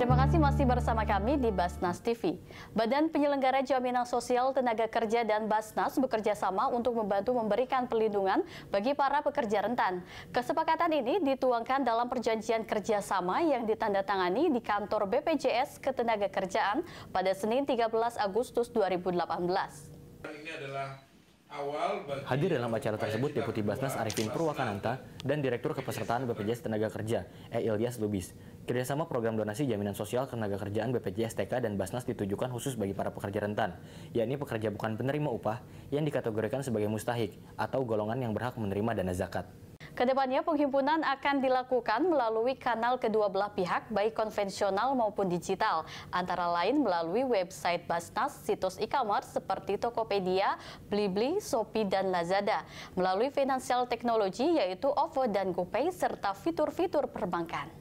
Terima kasih masih bersama kami di Basnas TV. Badan Penyelenggara Jaminan Sosial Tenaga Kerja dan Basnas bekerja sama untuk membantu memberikan pelindungan bagi para pekerja rentan. Kesepakatan ini dituangkan dalam perjanjian kerjasama yang ditandatangani di kantor BPJS Ketenagakerjaan pada Senin 13 Agustus 2018. Ini adalah Hadir dalam acara tersebut Deputi Basnas Arifin Purwakananta dan Direktur Kepesertaan BPJS Tenaga Kerja, E. Ilyas Lubis. Kerjasama program donasi jaminan sosial Tenaga kerjaan BPJS TK dan Basnas ditujukan khusus bagi para pekerja rentan, yakni pekerja bukan penerima upah yang dikategorikan sebagai mustahik atau golongan yang berhak menerima dana zakat. Kedepannya penghimpunan akan dilakukan melalui kanal kedua belah pihak baik konvensional maupun digital, antara lain melalui website Basnas, situs e-commerce seperti Tokopedia, Blibli, Shopee, dan Lazada, melalui financial technology yaitu OVO dan GoPay serta fitur-fitur perbankan.